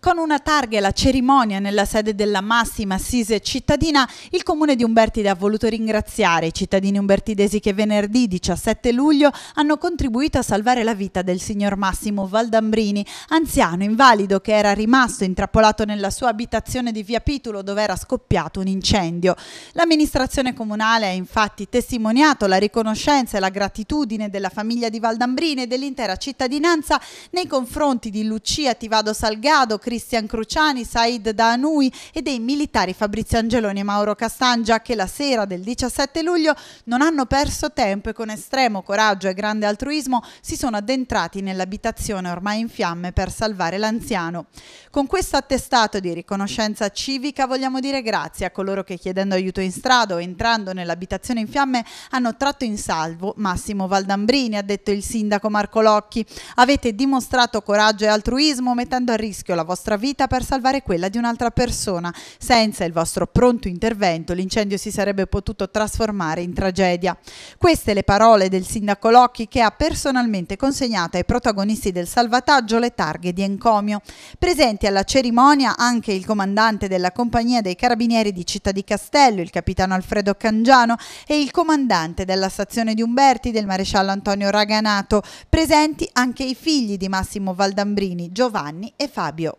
Con una targa e la cerimonia nella sede della massima assise cittadina, il comune di Umbertide ha voluto ringraziare i cittadini umbertidesi che venerdì 17 luglio hanno contribuito a salvare la vita del signor Massimo Valdambrini, anziano invalido che era rimasto intrappolato nella sua abitazione di via Pitulo dove era scoppiato un incendio. L'amministrazione comunale ha infatti testimoniato la riconoscenza e la gratitudine della famiglia di Valdambrini e dell'intera cittadinanza nei confronti di Lucia Tivado Salgado, Cristian Cruciani, Said Danui e dei militari Fabrizio Angeloni e Mauro Castangia che la sera del 17 luglio non hanno perso tempo e con estremo coraggio e grande altruismo si sono addentrati nell'abitazione ormai in fiamme per salvare l'anziano. Con questo attestato di riconoscenza civica vogliamo dire grazie a coloro che chiedendo aiuto in strada o entrando nell'abitazione in fiamme hanno tratto in salvo Massimo Valdambrini, ha detto il sindaco Marco Locchi. Avete dimostrato coraggio e altruismo mettendo a rischio la vostra vostra vita per salvare quella di un'altra persona. Senza il vostro pronto intervento l'incendio si sarebbe potuto trasformare in tragedia. Queste le parole del sindaco Locchi che ha personalmente consegnato ai protagonisti del salvataggio le targhe di encomio. Presenti alla cerimonia anche il comandante della compagnia dei carabinieri di Città di Castello, il capitano Alfredo Cangiano e il comandante della stazione di Umberti del maresciallo Antonio Raganato, presenti anche i figli di Massimo Valdambrini, Giovanni e Fabio.